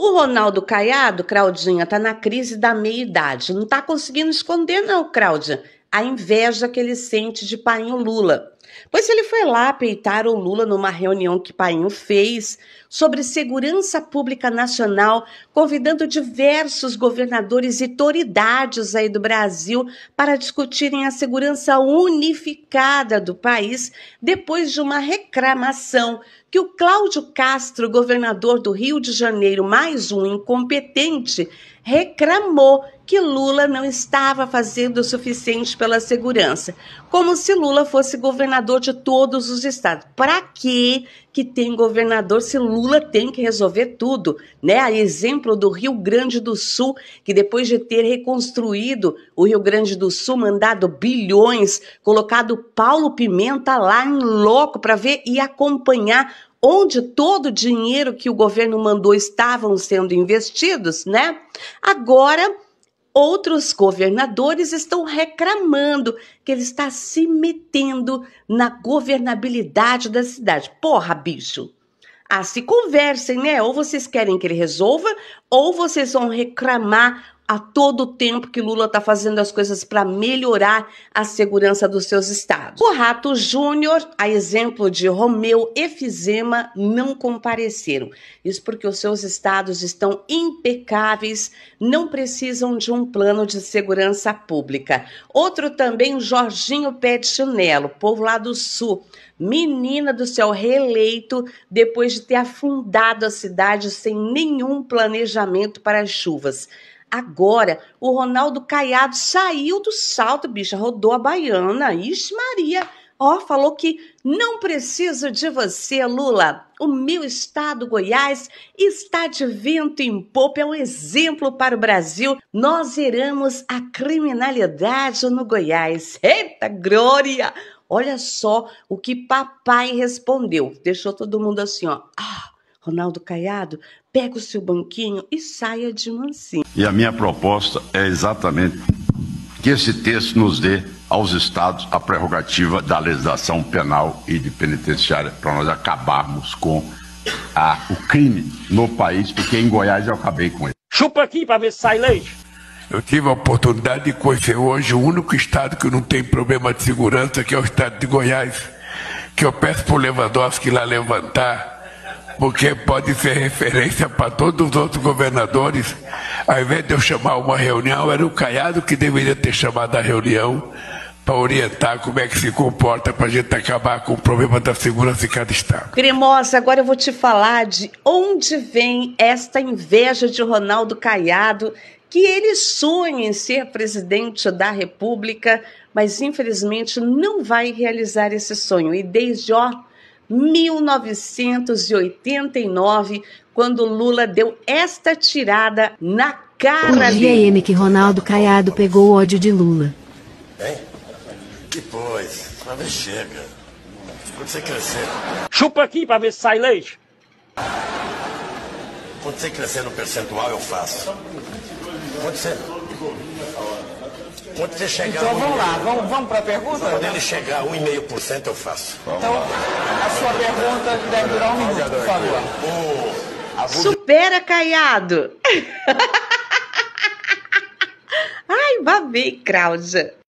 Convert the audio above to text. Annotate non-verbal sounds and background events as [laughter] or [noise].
O Ronaldo Caiado, Claudinha, tá na crise da meia-idade. Não tá conseguindo esconder, não, Claudinha, a inveja que ele sente de pai em Lula. Pois ele foi lá peitar o Lula numa reunião que Painho fez sobre segurança pública nacional, convidando diversos governadores e autoridades aí do Brasil para discutirem a segurança unificada do país depois de uma reclamação que o Cláudio Castro, governador do Rio de Janeiro, mais um incompetente, reclamou que Lula não estava fazendo o suficiente pela segurança, como se Lula fosse governador governador de todos os estados. Para que que tem governador se Lula tem que resolver tudo, né? A exemplo do Rio Grande do Sul, que depois de ter reconstruído o Rio Grande do Sul, mandado bilhões, colocado Paulo Pimenta lá em loco para ver e acompanhar onde todo o dinheiro que o governo mandou estavam sendo investidos, né? Agora Outros governadores estão reclamando que ele está se metendo na governabilidade da cidade. Porra, bicho! Ah, se conversem, né? Ou vocês querem que ele resolva, ou vocês vão reclamar a todo tempo que Lula está fazendo as coisas para melhorar a segurança dos seus estados. O Rato Júnior, a exemplo de Romeu Fizema, não compareceram. Isso porque os seus estados estão impecáveis, não precisam de um plano de segurança pública. Outro também, Jorginho Pé de Chinelo, povo lá do Sul, menina do céu reeleito depois de ter afundado a cidade sem nenhum planejamento para as chuvas. Agora, o Ronaldo Caiado saiu do salto, bicha, rodou a baiana. Ixi, Maria! Ó, falou que não preciso de você, Lula. O meu estado, Goiás, está de vento em popa, é um exemplo para o Brasil. Nós zeramos a criminalidade no Goiás. Eita glória! Olha só o que papai respondeu. Deixou todo mundo assim, ó. Ah, Ronaldo Caiado, pega o seu banquinho e saia de mansinho. E a minha proposta é exatamente que esse texto nos dê aos estados a prerrogativa da legislação penal e de penitenciária para nós acabarmos com a, o crime no país, porque em Goiás eu acabei com ele. Chupa aqui para ver se sai leite. Eu tive a oportunidade de conhecer hoje o único estado que não tem problema de segurança, que é o estado de Goiás, que eu peço para o Lewandowski lá levantar porque pode ser referência para todos os outros governadores. Ao invés de eu chamar uma reunião, era o Caiado que deveria ter chamado a reunião para orientar como é que se comporta para a gente acabar com o problema da segurança em cada estado. Cremosa, agora eu vou te falar de onde vem esta inveja de Ronaldo Caiado, que ele sonha em ser presidente da República, mas infelizmente não vai realizar esse sonho. E desde ó 1989, quando Lula deu esta tirada na cara dele. O dia que Ronaldo Caiado pegou o ódio de Lula. Hein? Depois, pra ver chega. Quando você crescer. Chupa aqui pra ver se sai leite. Quando você crescer no percentual, eu faço. Pode ser. Quando você chegar. Então vamos lá, vamos, vamos para a pergunta? Quando ele chegar a 1,5% eu faço. então, a sua pergunta deve durar um minuto, por favor. Supera Caiado! [laughs] Ai, babei, Krause!